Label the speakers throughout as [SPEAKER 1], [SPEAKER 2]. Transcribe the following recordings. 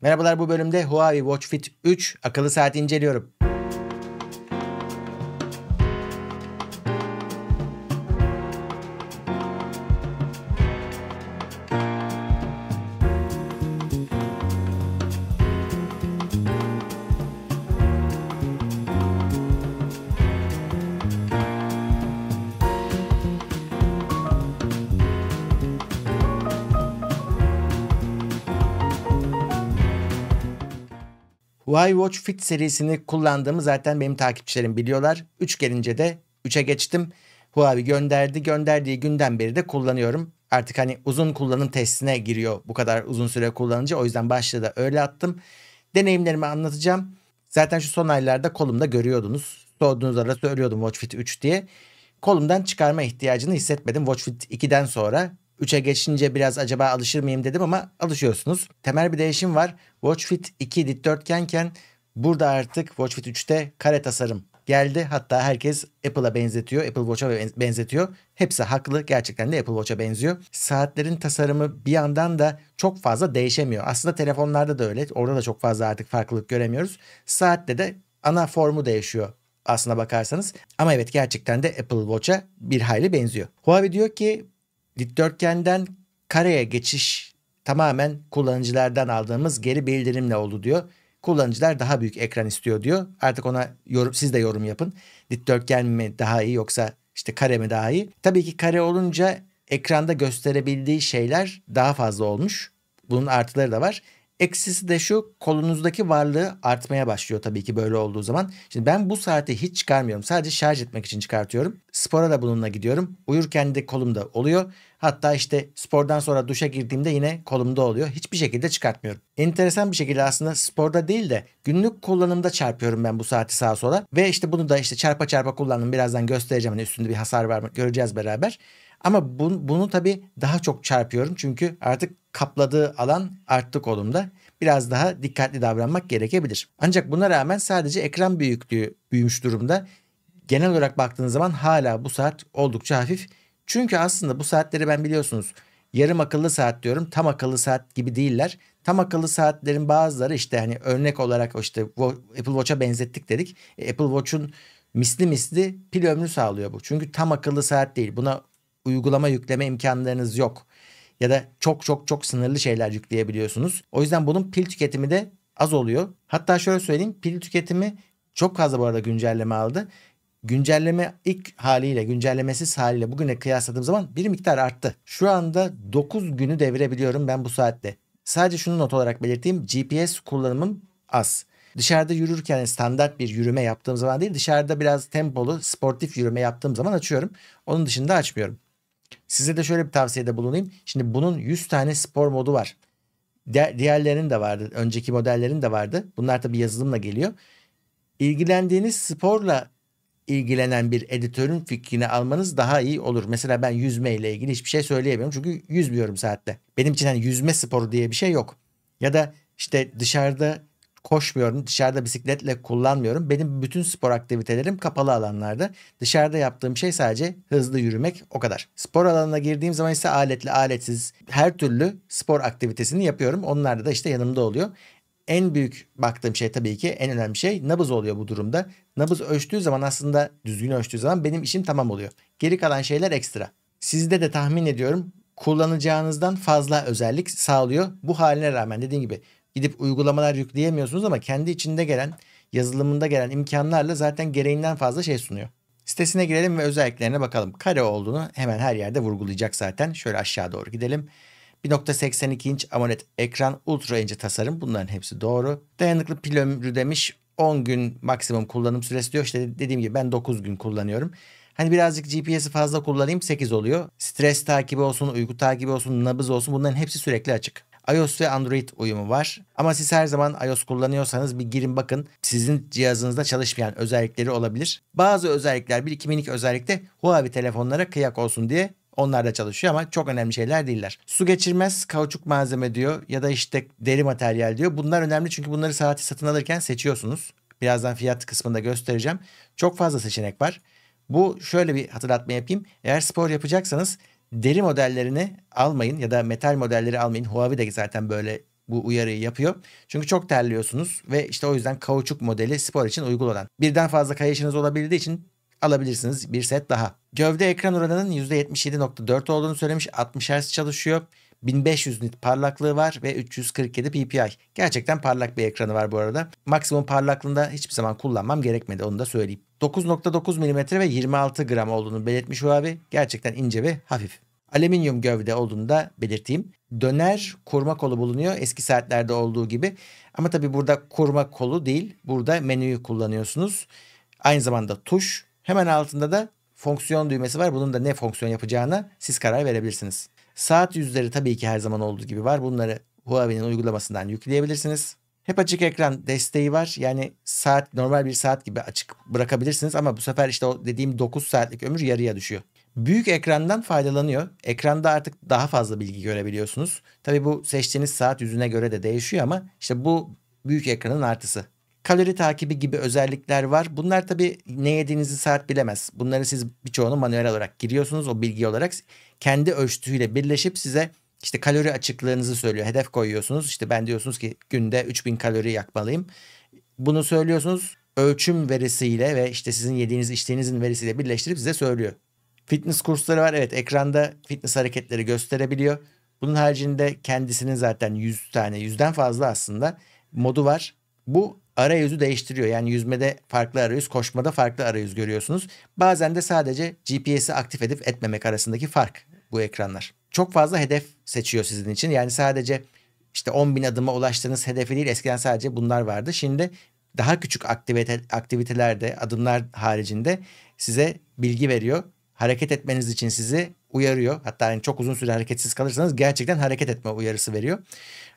[SPEAKER 1] Merhabalar bu bölümde Huawei Watch Fit 3 akıllı saati inceliyorum. iWatch Fit serisini kullandığımı zaten benim takipçilerim biliyorlar. 3 gelince de 3'e geçtim. Huawei gönderdi. Gönderdiği günden beri de kullanıyorum. Artık hani uzun kullanım testine giriyor bu kadar uzun süre kullanınca. O yüzden başta da öyle attım. Deneyimlerimi anlatacağım. Zaten şu son aylarda kolumda görüyordunuz. Sorduğunuz ara söylüyordum Fit 3 diye. Kolumdan çıkarma ihtiyacını hissetmedim Watch Fit 2'den sonra. 3'e geçince biraz acaba alışır mıyım dedim ama alışıyorsunuz. Temel bir değişim var. WatchFit 2 dikdörtgenken burada artık WatchFit 3'te kare tasarım geldi. Hatta herkes Apple'a benzetiyor. Apple Watch'a benzetiyor. Hepsi haklı. Gerçekten de Apple Watch'a benziyor. Saatlerin tasarımı bir yandan da çok fazla değişemiyor. Aslında telefonlarda da öyle. Orada da çok fazla artık farklılık göremiyoruz. Saatte de ana formu değişiyor aslına bakarsanız. Ama evet gerçekten de Apple Watch'a bir hayli benziyor. Huawei diyor ki dikdörtgenden kareye geçiş tamamen kullanıcılardan aldığımız geri bildirimle oldu diyor. Kullanıcılar daha büyük ekran istiyor diyor. Artık ona yorum, siz de yorum yapın. Dikdörtgen mi daha iyi yoksa işte kare mi daha iyi? Tabii ki kare olunca ekranda gösterebildiği şeyler daha fazla olmuş. Bunun artıları da var. Eksisi de şu kolunuzdaki varlığı artmaya başlıyor tabii ki böyle olduğu zaman. Şimdi ben bu saati hiç çıkarmıyorum. Sadece şarj etmek için çıkartıyorum. Spora da bununla gidiyorum. Uyurken de kolumda oluyor. Hatta işte spordan sonra duşa girdiğimde yine kolumda oluyor. Hiçbir şekilde çıkartmıyorum. Enteresan bir şekilde aslında sporda değil de günlük kullanımda çarpıyorum ben bu saati sağa sola. Ve işte bunu da işte çarpa çarpa kullandım. Birazdan göstereceğim hani üstünde bir hasar var mı göreceğiz beraber. Ama bun, bunu tabii daha çok çarpıyorum çünkü artık kapladığı alan arttı kolumda. Biraz daha dikkatli davranmak gerekebilir. Ancak buna rağmen sadece ekran büyüklüğü büyümüş durumda. Genel olarak baktığınız zaman hala bu saat oldukça hafif. Çünkü aslında bu saatleri ben biliyorsunuz yarım akıllı saat diyorum. Tam akıllı saat gibi değiller. Tam akıllı saatlerin bazıları işte hani örnek olarak işte Apple Watch'a benzettik dedik. E, Apple Watch'un misli misli pil ömrü sağlıyor bu. Çünkü tam akıllı saat değil. Buna uygulama yükleme imkanlarınız yok ya da çok çok çok sınırlı şeyler yükleyebiliyorsunuz. O yüzden bunun pil tüketimi de az oluyor. Hatta şöyle söyleyeyim pil tüketimi çok fazla bu arada güncelleme aldı. Güncelleme ilk haliyle güncellemesiz haliyle bugüne kıyasladığım zaman bir miktar arttı. Şu anda 9 günü devirebiliyorum ben bu saatte. Sadece şunu not olarak belirteyim. GPS kullanımım az. Dışarıda yürürken standart bir yürüme yaptığım zaman değil dışarıda biraz tempolu sportif yürüme yaptığım zaman açıyorum. Onun dışında açmıyorum. Size de şöyle bir tavsiyede bulunayım. Şimdi bunun 100 tane spor modu var. Diğerlerinin de vardı. Önceki modellerin de vardı. Bunlar tabii yazılımla geliyor. İlgilendiğiniz sporla ilgilenen bir editörün fikrini almanız daha iyi olur. Mesela ben yüzme ile ilgili hiçbir şey söyleyemiyorum. Çünkü yüzmüyorum saatte. Benim için hani yüzme sporu diye bir şey yok. Ya da işte dışarıda koşmuyorum, dışarıda bisikletle kullanmıyorum. Benim bütün spor aktivitelerim kapalı alanlarda. Dışarıda yaptığım şey sadece hızlı yürümek o kadar. Spor alanına girdiğim zaman ise aletli aletsiz her türlü spor aktivitesini yapıyorum. Onlar da işte yanımda oluyor. En büyük baktığım şey tabii ki en önemli şey nabız oluyor bu durumda. Nabız ölçtüğü zaman aslında düzgün ölçtüğü zaman benim işim tamam oluyor. Geri kalan şeyler ekstra. Sizde de tahmin ediyorum kullanacağınızdan fazla özellik sağlıyor. Bu haline rağmen dediğim gibi gidip uygulamalar yükleyemiyorsunuz ama kendi içinde gelen yazılımında gelen imkanlarla zaten gereğinden fazla şey sunuyor. Sitesine girelim ve özelliklerine bakalım. Kare olduğunu hemen her yerde vurgulayacak zaten. Şöyle aşağı doğru gidelim. 1.82 inç AMOLED ekran, ultra ince tasarım bunların hepsi doğru. Dayanıklı pil ömrü demiş 10 gün maksimum kullanım süresi diyor. İşte dediğim gibi ben 9 gün kullanıyorum. Hani birazcık GPS'i fazla kullanayım 8 oluyor. Stres takibi olsun, uyku takibi olsun, nabız olsun bunların hepsi sürekli açık iOS ve Android uyumu var. Ama siz her zaman iOS kullanıyorsanız bir girin bakın. Sizin cihazınızda çalışmayan özellikleri olabilir. Bazı özellikler bir iki minik özellikle Huawei telefonlara kıyak olsun diye onlar da çalışıyor ama çok önemli şeyler değiller. Su geçirmez kauçuk malzeme diyor ya da işte deri materyal diyor. Bunlar önemli çünkü bunları saati satın alırken seçiyorsunuz. Birazdan fiyat kısmında göstereceğim. Çok fazla seçenek var. Bu şöyle bir hatırlatma yapayım. Eğer spor yapacaksanız deri modellerini almayın ya da metal modelleri almayın. Huawei de zaten böyle bu uyarıyı yapıyor. Çünkü çok terliyorsunuz ve işte o yüzden kauçuk modeli spor için uygun olan. Birden fazla kayışınız olabildiği için alabilirsiniz bir set daha. Gövde ekran oranının %77.4 olduğunu söylemiş. 60 Hz çalışıyor. 1500 nit parlaklığı var ve 347 ppi. Gerçekten parlak bir ekranı var bu arada. Maksimum parlaklığında hiçbir zaman kullanmam gerekmedi onu da söyleyeyim. 9.9 mm ve 26 gram olduğunu belirtmiş Huawei. Gerçekten ince ve hafif. Alüminyum gövde olduğunu da belirteyim. Döner koruma kolu bulunuyor eski saatlerde olduğu gibi. Ama tabi burada koruma kolu değil. Burada menüyü kullanıyorsunuz. Aynı zamanda tuş. Hemen altında da fonksiyon düğmesi var. Bunun da ne fonksiyon yapacağına siz karar verebilirsiniz. Saat yüzleri tabii ki her zaman olduğu gibi var. Bunları Huawei'nin uygulamasından yükleyebilirsiniz. Hep açık ekran desteği var. Yani saat normal bir saat gibi açık bırakabilirsiniz ama bu sefer işte o dediğim 9 saatlik ömür yarıya düşüyor. Büyük ekrandan faydalanıyor. Ekranda artık daha fazla bilgi görebiliyorsunuz. Tabii bu seçtiğiniz saat yüzüne göre de değişiyor ama işte bu büyük ekranın artısı kalori takibi gibi özellikler var. Bunlar tabii ne yediğinizi saat bilemez. Bunları siz birçoğunu manuel olarak giriyorsunuz. O bilgi olarak kendi ölçtüğüyle birleşip size işte kalori açıklığınızı söylüyor. Hedef koyuyorsunuz. İşte ben diyorsunuz ki günde 3000 kalori yakmalıyım. Bunu söylüyorsunuz. Ölçüm verisiyle ve işte sizin yediğiniz içtiğinizin verisiyle birleştirip size söylüyor. Fitness kursları var. Evet ekranda fitness hareketleri gösterebiliyor. Bunun haricinde kendisinin zaten 100 tane, 100'den fazla aslında modu var. Bu arayüzü değiştiriyor. Yani yüzmede farklı arayüz, koşmada farklı arayüz görüyorsunuz. Bazen de sadece GPS'i aktif edip etmemek arasındaki fark bu ekranlar. Çok fazla hedef seçiyor sizin için. Yani sadece işte 10 bin adıma ulaştığınız hedefi değil eskiden sadece bunlar vardı. Şimdi daha küçük aktivite, aktivitelerde adımlar haricinde size bilgi veriyor. Hareket etmeniz için sizi uyarıyor. Hatta yani çok uzun süre hareketsiz kalırsanız gerçekten hareket etme uyarısı veriyor.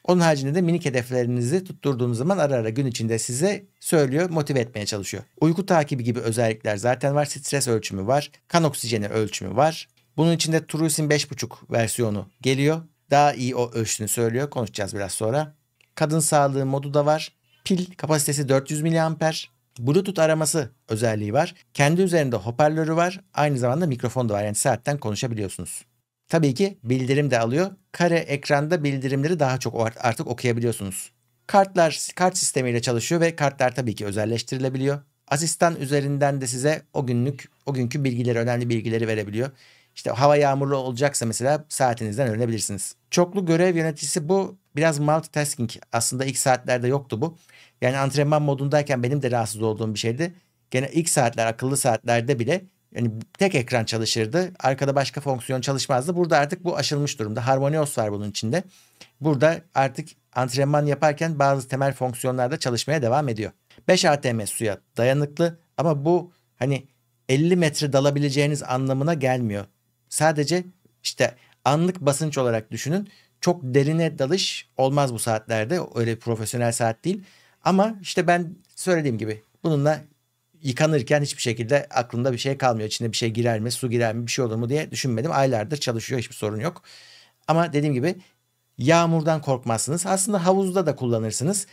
[SPEAKER 1] Onun haricinde de minik hedeflerinizi tutturduğunuz zaman ara ara gün içinde size söylüyor, motive etmeye çalışıyor. Uyku takibi gibi özellikler zaten var. Stres ölçümü var. Kan oksijeni ölçümü var. Bunun içinde Truis'in 5.5 versiyonu geliyor. Daha iyi o ölçtüğünü söylüyor. Konuşacağız biraz sonra. Kadın sağlığı modu da var. Pil kapasitesi 400 miliamper. Bluetooth araması özelliği var. Kendi üzerinde hoparlörü var. Aynı zamanda mikrofon da var. Yani saatten konuşabiliyorsunuz. Tabii ki bildirim de alıyor. Kare ekranda bildirimleri daha çok artık okuyabiliyorsunuz. Kartlar kart sistemiyle çalışıyor ve kartlar tabii ki özelleştirilebiliyor. Asistan üzerinden de size o günlük o günkü bilgileri, önemli bilgileri verebiliyor. İşte hava yağmurlu olacaksa mesela saatinizden öğrenebilirsiniz. Çoklu görev yöneticisi bu biraz multitasking aslında ilk saatlerde yoktu bu. Yani antrenman modundayken benim de rahatsız olduğum bir şeydi. Gene ilk saatler akıllı saatlerde bile yani tek ekran çalışırdı. Arkada başka fonksiyon çalışmazdı. Burada artık bu aşılmış durumda. Harmonios var bunun içinde. Burada artık antrenman yaparken bazı temel fonksiyonlarda çalışmaya devam ediyor. 5 ATM suya dayanıklı ama bu hani 50 metre dalabileceğiniz anlamına gelmiyor. Sadece işte anlık basınç olarak düşünün çok derine dalış olmaz bu saatlerde. Öyle profesyonel saat değil. Ama işte ben söylediğim gibi bununla yıkanırken hiçbir şekilde aklımda bir şey kalmıyor. İçinde bir şey girer mi, su girer mi, bir şey olur mu diye düşünmedim. Aylardır çalışıyor, hiçbir sorun yok. Ama dediğim gibi yağmurdan korkmazsınız. Aslında havuzda da kullanırsınız.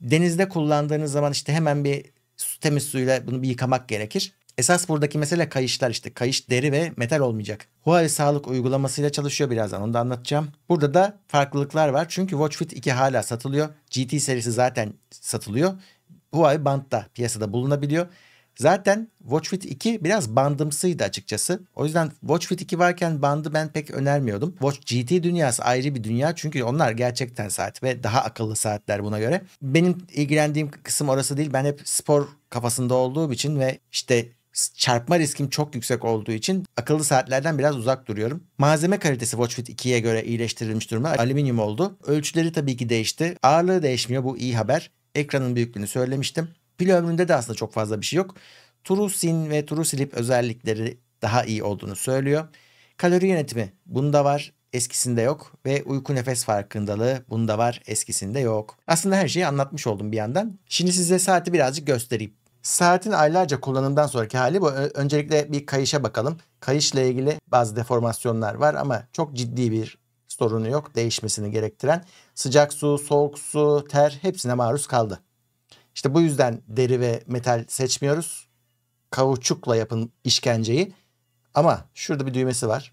[SPEAKER 1] Denizde kullandığınız zaman işte hemen bir temiz suyla bunu bir yıkamak gerekir. Esas buradaki mesele kayışlar işte. Kayış deri ve metal olmayacak. Huawei sağlık uygulamasıyla çalışıyor birazdan onu da anlatacağım. Burada da farklılıklar var. Çünkü Watch Fit 2 hala satılıyor. GT serisi zaten satılıyor. Huawei Band da piyasada bulunabiliyor. Zaten Watch Fit 2 biraz bandımsıydı açıkçası. O yüzden Watch Fit 2 varken bandı ben pek önermiyordum. Watch GT dünyası ayrı bir dünya çünkü onlar gerçekten saat ve daha akıllı saatler buna göre. Benim ilgilendiğim kısım orası değil. Ben hep spor kafasında olduğum için ve işte çarpma riskim çok yüksek olduğu için akıllı saatlerden biraz uzak duruyorum. Malzeme kalitesi WatchFit 2'ye göre iyileştirilmiş durumda. Alüminyum oldu. Ölçüleri tabii ki değişti. Ağırlığı değişmiyor bu iyi haber. Ekranın büyüklüğünü söylemiştim. Pil ömründe de aslında çok fazla bir şey yok. True Sin ve True Sleep özellikleri daha iyi olduğunu söylüyor. Kalori yönetimi bunda var eskisinde yok ve uyku nefes farkındalığı bunda var eskisinde yok. Aslında her şeyi anlatmış oldum bir yandan. Şimdi size saati birazcık göstereyim. Saatin aylarca kullanımdan sonraki hali bu. Öncelikle bir kayışa bakalım. Kayışla ilgili bazı deformasyonlar var ama çok ciddi bir sorunu yok. Değişmesini gerektiren sıcak su, soğuk su, ter hepsine maruz kaldı. İşte bu yüzden deri ve metal seçmiyoruz. Kauçukla yapın işkenceyi. Ama şurada bir düğmesi var.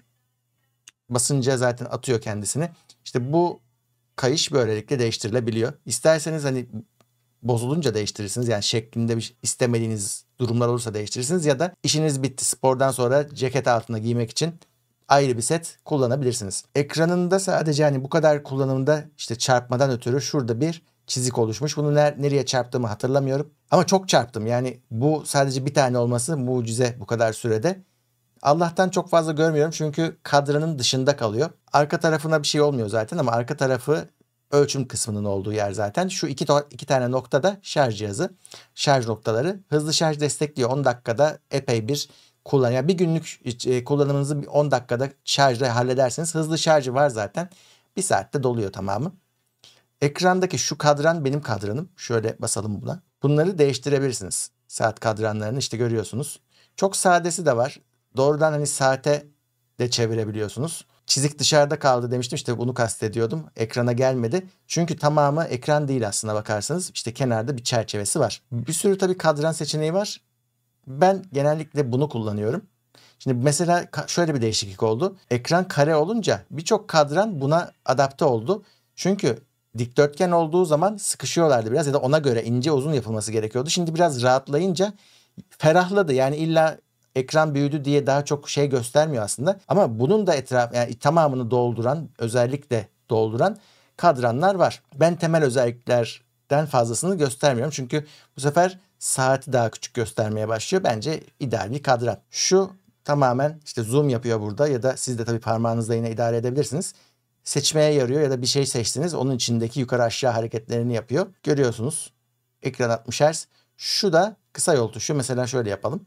[SPEAKER 1] Basınca zaten atıyor kendisini. İşte bu kayış böylelikle değiştirilebiliyor. İsterseniz hani bozulunca değiştirirsiniz. Yani şeklinde bir istemediğiniz durumlar olursa değiştirirsiniz ya da işiniz bitti spordan sonra ceket altına giymek için ayrı bir set kullanabilirsiniz. Ekranında sadece hani bu kadar kullanımda işte çarpmadan ötürü şurada bir çizik oluşmuş. Bunu ner- nereye çarptığımı hatırlamıyorum. Ama çok çarptım. Yani bu sadece bir tane olması mucize bu kadar sürede. Allah'tan çok fazla görmüyorum çünkü kadranın dışında kalıyor. Arka tarafına bir şey olmuyor zaten ama arka tarafı ölçüm kısmının olduğu yer zaten. Şu iki, iki tane noktada şarj cihazı, şarj noktaları hızlı şarj destekliyor. 10 dakikada epey bir kullan. Yani bir günlük e, kullanımınızı 10 dakikada şarjla halledersiniz. Hızlı şarjı var zaten. Bir saatte doluyor tamamı. Ekrandaki şu kadran benim kadranım. Şöyle basalım buna. Bunları değiştirebilirsiniz. Saat kadranlarını işte görüyorsunuz. Çok sadesi de var. Doğrudan hani saate de çevirebiliyorsunuz çizik dışarıda kaldı demiştim işte bunu kastediyordum. Ekrana gelmedi. Çünkü tamamı ekran değil aslında bakarsanız. İşte kenarda bir çerçevesi var. Bir sürü tabii kadran seçeneği var. Ben genellikle bunu kullanıyorum. Şimdi mesela şöyle bir değişiklik oldu. Ekran kare olunca birçok kadran buna adapte oldu. Çünkü dikdörtgen olduğu zaman sıkışıyorlardı biraz ya da ona göre ince uzun yapılması gerekiyordu. Şimdi biraz rahatlayınca ferahladı. Yani illa ekran büyüdü diye daha çok şey göstermiyor aslında. Ama bunun da etraf yani tamamını dolduran özellikle dolduran kadranlar var. Ben temel özelliklerden fazlasını göstermiyorum. Çünkü bu sefer saati daha küçük göstermeye başlıyor. Bence ideal bir kadran. Şu tamamen işte zoom yapıyor burada ya da siz de tabii parmağınızla yine idare edebilirsiniz. Seçmeye yarıyor ya da bir şey seçtiniz. Onun içindeki yukarı aşağı hareketlerini yapıyor. Görüyorsunuz. Ekran 60 Hz. Şu da kısa yol tuşu. Mesela şöyle yapalım.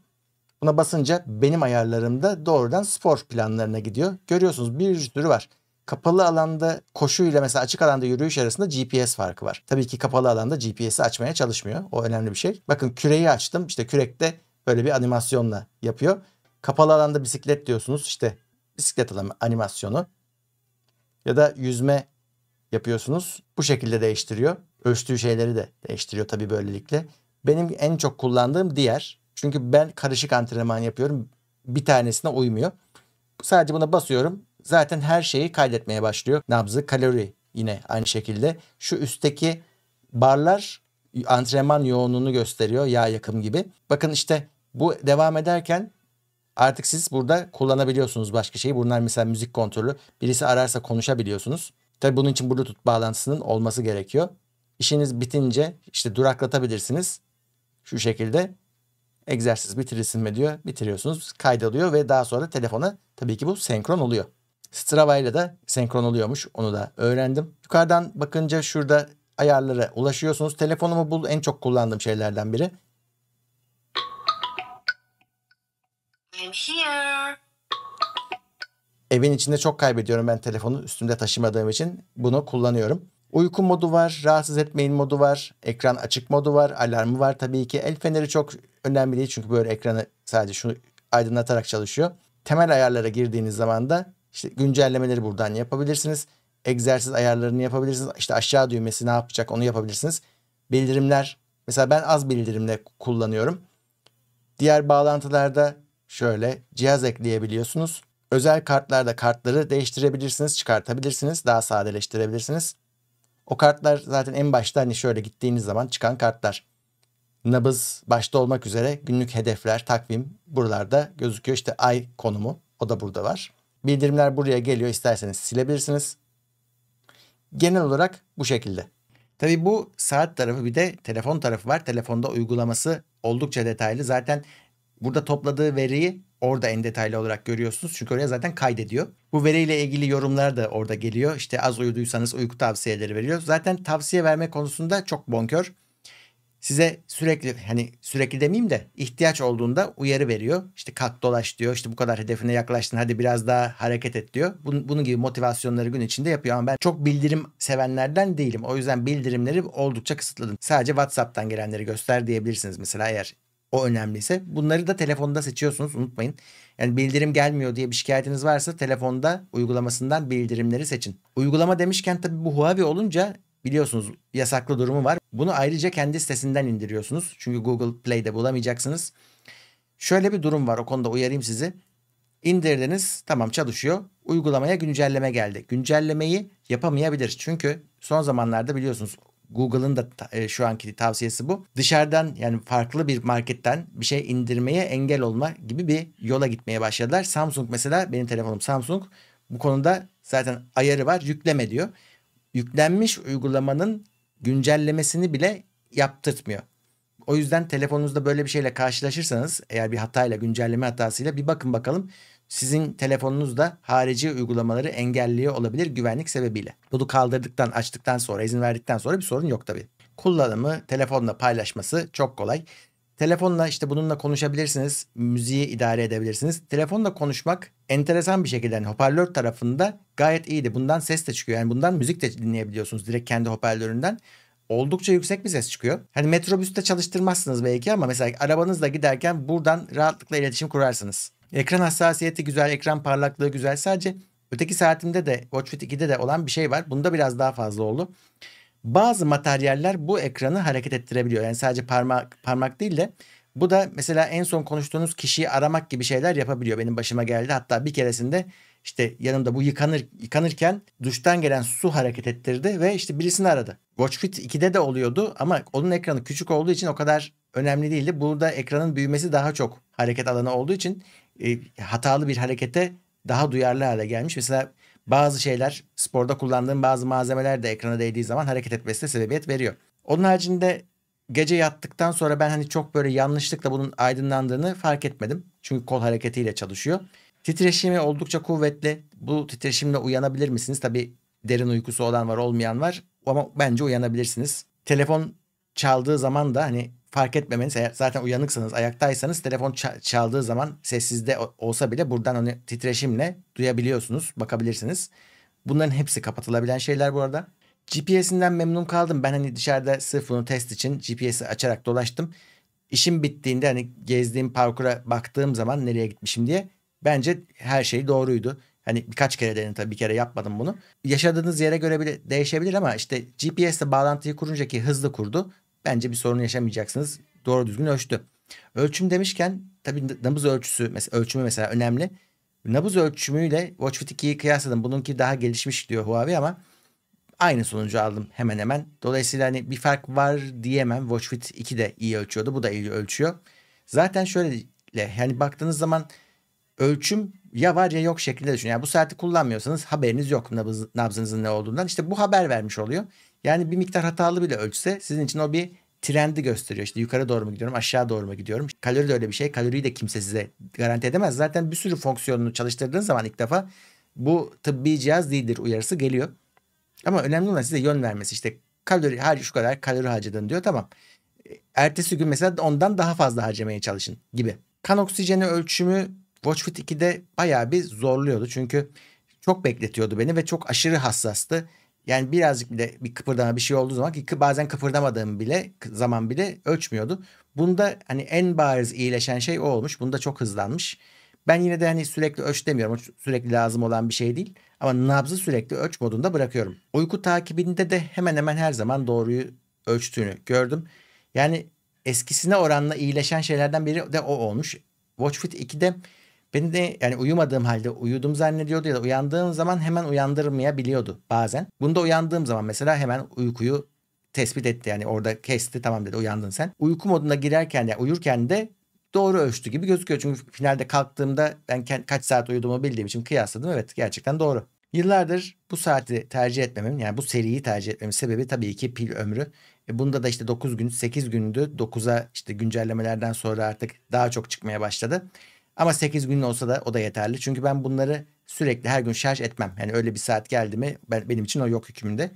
[SPEAKER 1] Buna basınca benim ayarlarımda doğrudan spor planlarına gidiyor. Görüyorsunuz bir sürü var. Kapalı alanda koşuyla mesela açık alanda yürüyüş arasında GPS farkı var. Tabii ki kapalı alanda GPS'i açmaya çalışmıyor. O önemli bir şey. Bakın küreyi açtım. İşte kürekte böyle bir animasyonla yapıyor. Kapalı alanda bisiklet diyorsunuz. İşte bisiklet alanı animasyonu. Ya da yüzme yapıyorsunuz. Bu şekilde değiştiriyor. Ölçtüğü şeyleri de değiştiriyor tabii böylelikle. Benim en çok kullandığım diğer çünkü ben karışık antrenman yapıyorum. Bir tanesine uymuyor. Sadece buna basıyorum. Zaten her şeyi kaydetmeye başlıyor. Nabzı, kalori yine aynı şekilde. Şu üstteki barlar antrenman yoğunluğunu gösteriyor. Yağ yakım gibi. Bakın işte bu devam ederken artık siz burada kullanabiliyorsunuz başka şeyi. Bunlar mesela müzik kontrolü. Birisi ararsa konuşabiliyorsunuz. Tabi bunun için Bluetooth bağlantısının olması gerekiyor. İşiniz bitince işte duraklatabilirsiniz. Şu şekilde egzersiz bitirirsin mi diyor. Bitiriyorsunuz kaydalıyor ve daha sonra telefona tabii ki bu senkron oluyor. Strava ile de senkron oluyormuş onu da öğrendim. Yukarıdan bakınca şurada ayarlara ulaşıyorsunuz. Telefonumu bul en çok kullandığım şeylerden biri. I'm here. Evin içinde çok kaybediyorum ben telefonu üstümde taşımadığım için bunu kullanıyorum. Uyku modu var, rahatsız etmeyin modu var, ekran açık modu var, alarmı var tabii ki. El feneri çok önemli değil çünkü böyle ekranı sadece şunu aydınlatarak çalışıyor. Temel ayarlara girdiğiniz zaman da işte güncellemeleri buradan yapabilirsiniz. Egzersiz ayarlarını yapabilirsiniz. İşte aşağı düğmesi ne yapacak onu yapabilirsiniz. Bildirimler. Mesela ben az bildirimle kullanıyorum. Diğer bağlantılarda şöyle cihaz ekleyebiliyorsunuz. Özel kartlarda kartları değiştirebilirsiniz, çıkartabilirsiniz, daha sadeleştirebilirsiniz. O kartlar zaten en başta hani şöyle gittiğiniz zaman çıkan kartlar. Nabız başta olmak üzere günlük hedefler, takvim buralarda gözüküyor. İşte ay konumu o da burada var. Bildirimler buraya geliyor isterseniz silebilirsiniz. Genel olarak bu şekilde. Tabii bu saat tarafı bir de telefon tarafı var. Telefonda uygulaması oldukça detaylı. Zaten burada topladığı veriyi Orada en detaylı olarak görüyorsunuz. Çünkü oraya zaten kaydediyor. Bu veriyle ilgili yorumlar da orada geliyor. İşte az uyuduysanız uyku tavsiyeleri veriyor. Zaten tavsiye verme konusunda çok bonkör. Size sürekli hani sürekli demeyeyim de ihtiyaç olduğunda uyarı veriyor. İşte kat dolaş diyor. İşte bu kadar hedefine yaklaştın hadi biraz daha hareket et diyor. Bunun, bunun gibi motivasyonları gün içinde yapıyor. Ama ben çok bildirim sevenlerden değilim. O yüzden bildirimleri oldukça kısıtladım. Sadece WhatsApp'tan gelenleri göster diyebilirsiniz mesela eğer o önemlisi. Bunları da telefonda seçiyorsunuz unutmayın. Yani bildirim gelmiyor diye bir şikayetiniz varsa telefonda uygulamasından bildirimleri seçin. Uygulama demişken tabii bu Huawei olunca biliyorsunuz yasaklı durumu var. Bunu ayrıca kendi sitesinden indiriyorsunuz. Çünkü Google Play'de bulamayacaksınız. Şöyle bir durum var o konuda uyarayım sizi. İndirdiniz tamam çalışıyor. Uygulamaya güncelleme geldi. Güncellemeyi yapamayabilir. Çünkü son zamanlarda biliyorsunuz Google'ın da e, şu anki tavsiyesi bu. Dışarıdan yani farklı bir marketten bir şey indirmeye engel olma gibi bir yola gitmeye başladılar. Samsung mesela benim telefonum Samsung bu konuda zaten ayarı var yükleme diyor. Yüklenmiş uygulamanın güncellemesini bile yaptırtmıyor. O yüzden telefonunuzda böyle bir şeyle karşılaşırsanız eğer bir hatayla güncelleme hatasıyla bir bakın bakalım sizin telefonunuz da harici uygulamaları engelliyor olabilir güvenlik sebebiyle. Bunu kaldırdıktan, açtıktan sonra, izin verdikten sonra bir sorun yok tabii. Kullanımı, telefonla paylaşması çok kolay. Telefonla işte bununla konuşabilirsiniz, müziği idare edebilirsiniz. Telefonla konuşmak enteresan bir şekilde yani hoparlör tarafında gayet iyiydi. Bundan ses de çıkıyor. Yani bundan müzik de dinleyebiliyorsunuz direkt kendi hoparlöründen oldukça yüksek bir ses çıkıyor. Hani metrobüste çalıştırmazsınız belki ama mesela arabanızla giderken buradan rahatlıkla iletişim kurarsınız. Ekran hassasiyeti güzel, ekran parlaklığı güzel. Sadece öteki saatimde de WatchFit 2'de de olan bir şey var. Bunda biraz daha fazla oldu. Bazı materyaller bu ekranı hareket ettirebiliyor. Yani sadece parmak parmak değil de bu da mesela en son konuştuğunuz kişiyi aramak gibi şeyler yapabiliyor. Benim başıma geldi. Hatta bir keresinde işte yanımda bu yıkanır yıkanırken duştan gelen su hareket ettirdi ve işte birisini aradı. WatchFit 2'de de oluyordu ama onun ekranı küçük olduğu için o kadar önemli değildi. Burada ekranın büyümesi daha çok hareket alanı olduğu için e, hatalı bir harekete daha duyarlı hale gelmiş. Mesela bazı şeyler sporda kullandığım bazı malzemeler de ekrana değdiği zaman hareket etmesine sebebiyet veriyor. Onun haricinde gece yattıktan sonra ben hani çok böyle yanlışlıkla bunun aydınlandığını fark etmedim. Çünkü kol hareketiyle çalışıyor. Titreşimi oldukça kuvvetli. Bu titreşimle uyanabilir misiniz? Tabi derin uykusu olan var olmayan var ama bence uyanabilirsiniz. Telefon çaldığı zaman da hani fark etmemeniz eğer zaten uyanıksanız ayaktaysanız telefon çaldığı zaman sessizde olsa bile buradan hani titreşimle duyabiliyorsunuz bakabilirsiniz. Bunların hepsi kapatılabilen şeyler bu arada. GPS'inden memnun kaldım. Ben hani dışarıda sırf bunu test için GPS'i açarak dolaştım. İşim bittiğinde hani gezdiğim parkura baktığım zaman nereye gitmişim diye Bence her şey doğruydu. Hani birkaç kere denedim tabii bir kere yapmadım bunu. Yaşadığınız yere göre bile değişebilir ama işte GPS ile bağlantıyı kurunca ki hızlı kurdu. Bence bir sorun yaşamayacaksınız. Doğru düzgün ölçtü. Ölçüm demişken tabii nabız ölçüsü mesela ölçümü mesela önemli. Nabız ölçümüyle WatchFit 2'yi kıyasladım. Bununki daha gelişmiş diyor Huawei ama aynı sonucu aldım hemen hemen. Dolayısıyla hani bir fark var diyemem. WatchFit 2 de iyi ölçüyordu. Bu da iyi ölçüyor. Zaten şöyle yani baktığınız zaman ölçüm ya var ya yok şeklinde düşünün. Yani bu saati kullanmıyorsanız haberiniz yok nabız, nabzınızın ne olduğundan. İşte bu haber vermiş oluyor. Yani bir miktar hatalı bile ölçse sizin için o bir trendi gösteriyor. İşte yukarı doğru mu gidiyorum, aşağı doğru mu gidiyorum? Kalori de öyle bir şey. Kaloriyi de kimse size garanti edemez. Zaten bir sürü fonksiyonunu çalıştırdığınız zaman ilk defa bu tıbbi cihaz değildir uyarısı geliyor. Ama önemli olan size yön vermesi. İşte kalori harcı şu kadar kalori harcadın diyor tamam. Ertesi gün mesela ondan daha fazla harcamaya çalışın gibi. Kan oksijeni ölçümü Watchfit 2'de bayağı bir zorluyordu. Çünkü çok bekletiyordu beni ve çok aşırı hassastı. Yani birazcık bile bir kıpırdama bir şey olduğu zaman ki bazen kıpırdamadığım bile zaman bile ölçmüyordu. Bunda hani en bariz iyileşen şey o olmuş. Bunda çok hızlanmış. Ben yine de hani sürekli ölç demiyorum. Sürekli lazım olan bir şey değil. Ama nabzı sürekli ölç modunda bırakıyorum. Uyku takibinde de hemen hemen her zaman doğruyu ölçtüğünü gördüm. Yani eskisine oranla iyileşen şeylerden biri de o olmuş. WatchFit 2'de Beni de yani uyumadığım halde uyudum zannediyordu ya da uyandığım zaman hemen uyandırmayabiliyordu bazen. Bunda uyandığım zaman mesela hemen uykuyu tespit etti. Yani orada kesti tamam dedi uyandın sen. Uyku moduna girerken yani uyurken de doğru ölçtü gibi gözüküyor. Çünkü finalde kalktığımda ben kaç saat uyuduğumu bildiğim için kıyasladım. Evet gerçekten doğru. Yıllardır bu saati tercih etmemin yani bu seriyi tercih etmemin sebebi tabii ki pil ömrü. E bunda da işte 9 gün 8 gündü 9'a işte güncellemelerden sonra artık daha çok çıkmaya başladı. Ama 8 gün olsa da o da yeterli. Çünkü ben bunları sürekli her gün şarj etmem. Yani öyle bir saat geldi mi ben, benim için o yok hükmünde.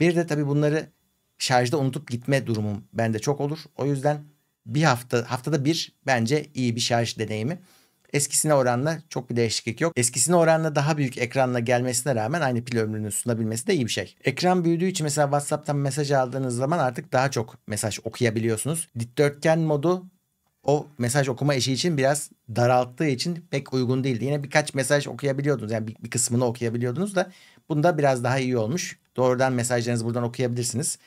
[SPEAKER 1] Bir de tabii bunları şarjda unutup gitme durumum bende çok olur. O yüzden bir hafta haftada bir bence iyi bir şarj deneyimi. Eskisine oranla çok bir değişiklik yok. Eskisine oranla daha büyük ekranla gelmesine rağmen aynı pil ömrünü sunabilmesi de iyi bir şey. Ekran büyüdüğü için mesela WhatsApp'tan mesaj aldığınız zaman artık daha çok mesaj okuyabiliyorsunuz. Dikdörtgen modu o mesaj okuma işi için biraz daralttığı için pek uygun değildi. Yine birkaç mesaj okuyabiliyordunuz. Yani bir, bir kısmını okuyabiliyordunuz da bunda biraz daha iyi olmuş. Doğrudan mesajlarınızı buradan okuyabilirsiniz.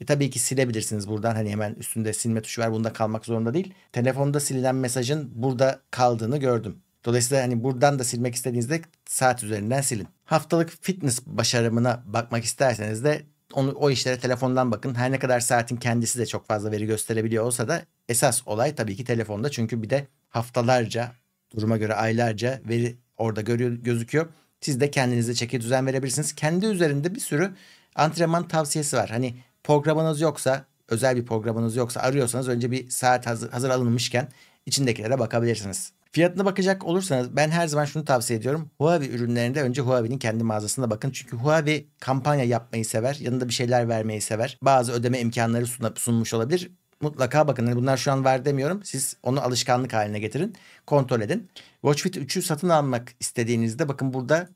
[SPEAKER 1] E, tabii ki silebilirsiniz buradan. Hani hemen üstünde silme tuşu var. Bunda kalmak zorunda değil. Telefonda silinen mesajın burada kaldığını gördüm. Dolayısıyla hani buradan da silmek istediğinizde saat üzerinden silin. Haftalık fitness başarımına bakmak isterseniz de onu, o işlere telefondan bakın. Her ne kadar saatin kendisi de çok fazla veri gösterebiliyor olsa da esas olay tabii ki telefonda. Çünkü bir de haftalarca duruma göre aylarca veri orada görüyor, gözüküyor. Siz de kendinize çeki düzen verebilirsiniz. Kendi üzerinde bir sürü antrenman tavsiyesi var. Hani programınız yoksa özel bir programınız yoksa arıyorsanız önce bir saat hazır, hazır alınmışken içindekilere bakabilirsiniz. Fiyatına bakacak olursanız ben her zaman şunu tavsiye ediyorum. Huawei ürünlerinde önce Huawei'nin kendi mağazasına bakın. Çünkü Huawei kampanya yapmayı sever. Yanında bir şeyler vermeyi sever. Bazı ödeme imkanları sunmuş olabilir. Mutlaka bakın. Yani bunlar şu an var demiyorum. Siz onu alışkanlık haline getirin. Kontrol edin. WatchFit 3'ü satın almak istediğinizde bakın burada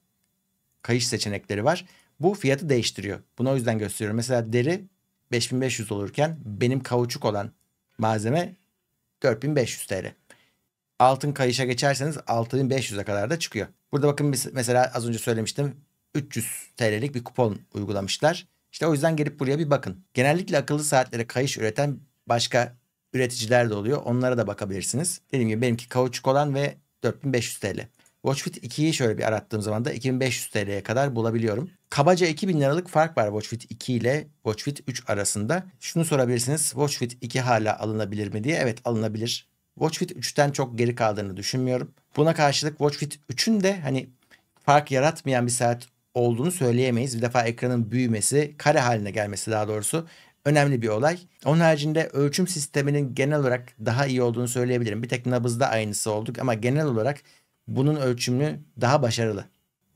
[SPEAKER 1] kayış seçenekleri var. Bu fiyatı değiştiriyor. Bunu o yüzden gösteriyorum. Mesela deri 5500 olurken benim kauçuk olan malzeme 4500 TL. Altın kayışa geçerseniz 6500'e kadar da çıkıyor. Burada bakın biz mesela az önce söylemiştim 300 TL'lik bir kupon uygulamışlar. İşte o yüzden gelip buraya bir bakın. Genellikle akıllı saatlere kayış üreten başka üreticiler de oluyor. Onlara da bakabilirsiniz. Dediğim gibi benimki kauçuk olan ve 4500 TL. WatchFit 2'yi şöyle bir arattığım zaman da 2500 TL'ye kadar bulabiliyorum. Kabaca 2000 liralık fark var WatchFit 2 ile WatchFit 3 arasında. Şunu sorabilirsiniz. WatchFit 2 hala alınabilir mi diye. Evet alınabilir. WatchFit 3'ten çok geri kaldığını düşünmüyorum. Buna karşılık WatchFit 3'ün de hani fark yaratmayan bir saat olduğunu söyleyemeyiz. Bir defa ekranın büyümesi, kare haline gelmesi daha doğrusu önemli bir olay. Onun haricinde ölçüm sisteminin genel olarak daha iyi olduğunu söyleyebilirim. Bir tek nabızda aynısı olduk ama genel olarak bunun ölçümünü daha başarılı.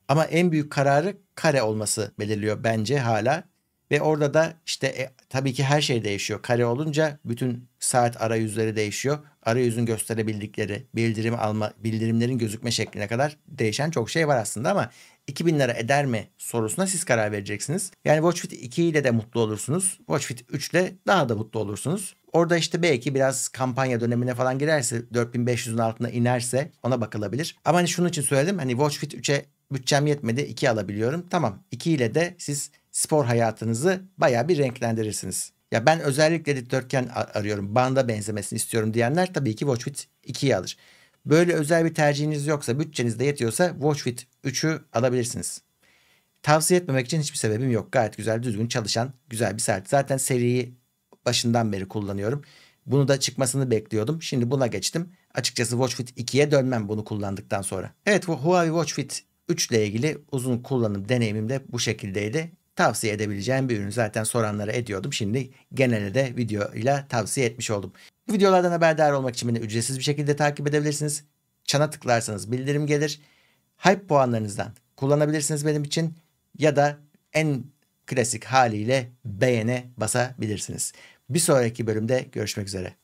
[SPEAKER 1] Ama en büyük kararı kare olması belirliyor bence hala. Ve orada da işte e, tabii ki her şey değişiyor. Kare olunca bütün saat arayüzleri değişiyor. Arayüzün gösterebildikleri, bildirim alma, bildirimlerin gözükme şekline kadar değişen çok şey var aslında ama 2000 lira eder mi sorusuna siz karar vereceksiniz. Yani WatchFit 2 ile de mutlu olursunuz. WatchFit 3 ile daha da mutlu olursunuz. Orada işte belki biraz kampanya dönemine falan girerse 4500'ün altına inerse ona bakılabilir. Ama hani şunun için söyledim hani WatchFit 3'e bütçem yetmedi 2 alabiliyorum. Tamam 2 ile de siz spor hayatınızı baya bir renklendirirsiniz. Ya ben özellikle dikdörtgen arıyorum, banda benzemesini istiyorum diyenler tabii ki WatchFit 2'yi alır. Böyle özel bir tercihiniz yoksa, bütçenizde de yetiyorsa WatchFit 3'ü alabilirsiniz. Tavsiye etmemek için hiçbir sebebim yok. Gayet güzel, düzgün çalışan, güzel bir saat. Zaten seriyi başından beri kullanıyorum. Bunu da çıkmasını bekliyordum. Şimdi buna geçtim. Açıkçası WatchFit 2'ye dönmem bunu kullandıktan sonra. Evet Huawei WatchFit 3 ile ilgili uzun kullanım deneyimim de bu şekildeydi tavsiye edebileceğim bir ürün. Zaten soranlara ediyordum. Şimdi genelde de videoyla tavsiye etmiş oldum. Bu videolardan haberdar olmak için beni ücretsiz bir şekilde takip edebilirsiniz. Çana tıklarsanız bildirim gelir. Hype puanlarınızdan kullanabilirsiniz benim için. Ya da en klasik haliyle beğene basabilirsiniz. Bir sonraki bölümde görüşmek üzere.